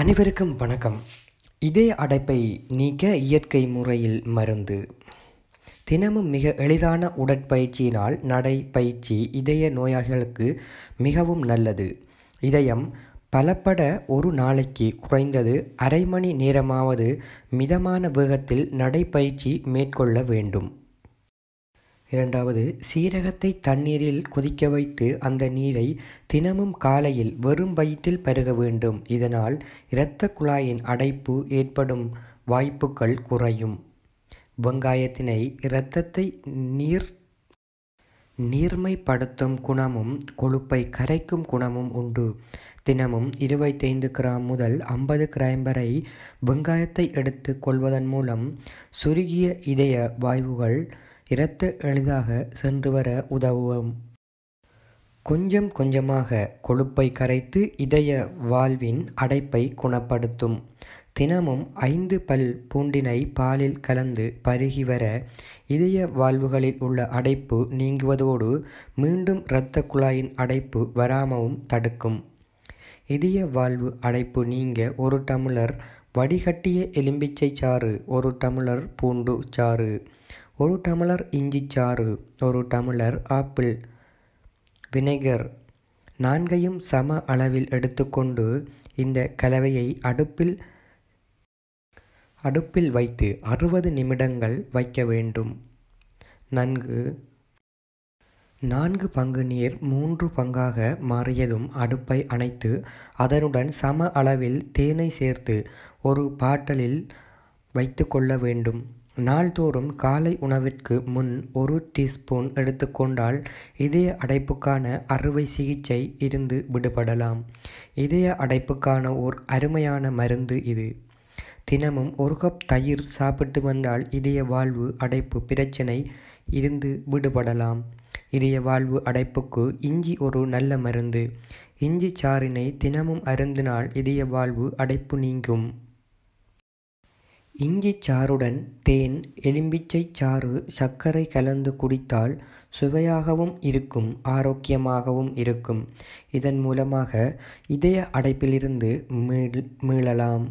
அனைவருக்கும் வணக்கம் இதய அடைப்பை நீக்க இயற்கை முறையில் மருந்து தினமும் மிக எளிதான உடற்பயிற்சியினால் நடைப்பயிற்சி இதய நோயாளிகளுக்கு மிகவும் நல்லது இதயம் பலப்பட ஒரு நாளைக்கு குறைந்தது அரை மணி நேரமாவது மிதமான வேகத்தில் நடைப்பயிற்சி மேற்கொள்ள வேண்டும் இரண்டாவது சீரகத்தை தண்ணீரில் கொதிக்க வைத்து அந்த நீரை தினமும் காலையில் வெறும் வயிற்றில் பருக வேண்டும் இதனால் இரத்த குழாயின் அடைப்பு ஏற்படும் வாய்ப்புகள் குறையும் வெங்காயத்தினை இரத்தத்தை நீர் நீர்மைப்படுத்தும் குணமும் கொழுப்பை கரைக்கும் குணமும் உண்டு தினமும் இருபத்தைந்து கிராம் முதல் ஐம்பது கிராம் வரை வெங்காயத்தை எடுத்து கொள்வதன் மூலம் சுருகிய இதய வாய்வுகள் இரத்த எளிதாக சென்று வர உதவும் கொஞ்சம் கொஞ்சமாக கொழுப்பை கரைத்து இதய வாழ்வின் அடைப்பை குணப்படுத்தும் தினமும் ஐந்து பல் பூண்டினை பாலில் கலந்து பருகி வர இதய வாழ்வுகளில் உள்ள அடைப்பு நீங்குவதோடு மீண்டும் இரத்த குழாயின் அடைப்பு வராமவும் தடுக்கும் இதய வாழ்வு அடைப்பு நீங்க ஒரு டம்ளர் வடிகட்டிய எலும்பிச்சை சாறு ஒரு டம்ளர் பூண்டு சாறு ஒரு டம்ளர் இஞ்சி சாறு ஒரு டம்ளர் ஆப்பிள் வினேகர் நான்கையும் சம அளவில் எடுத்துக்கொண்டு இந்த கலவையை அடுப்பில் அடுப்பில் வைத்து அறுபது நிமிடங்கள் வைக்க வேண்டும் நன்கு நான்கு பங்கு நீர் மூன்று பங்காக மாறியதும் அடுப்பை அணைத்து அதனுடன் சம அளவில் தேனை சேர்த்து ஒரு பாட்டலில் வைத்து கொள்ள வேண்டும் நாள்தோறும் காலை உணவிற்கு முன் ஒரு டீஸ்பூன் எடுத்துக்கொண்டால் இதய அடைப்புக்கான அறுவை சிகிச்சை இருந்து விடுபடலாம் இதய அடைப்புக்கான ஓர் அருமையான மருந்து இது தினமும் ஒரு கப் தயிர் சாப்பிட்டு வந்தால் இதய வாழ்வு அடைப்பு பிரச்சனை இருந்து விடுபடலாம் இதய வாழ்வு அடைப்புக்கு இஞ்சி ஒரு நல்ல மருந்து இஞ்சி சாறினை தினமும் அருந்தினால் இதய வாழ்வு அடைப்பு நீங்கும் இஞ்சி சாறுடன் தேன் எலும்பிச்சை சாறு சர்க்கரை கலந்து குடித்தால் சுவையாகவும் இருக்கும் ஆரோக்கியமாகவும் இருக்கும் இதன் மூலமாக இதய அடைப்பிலிருந்து மீள் மீளலாம்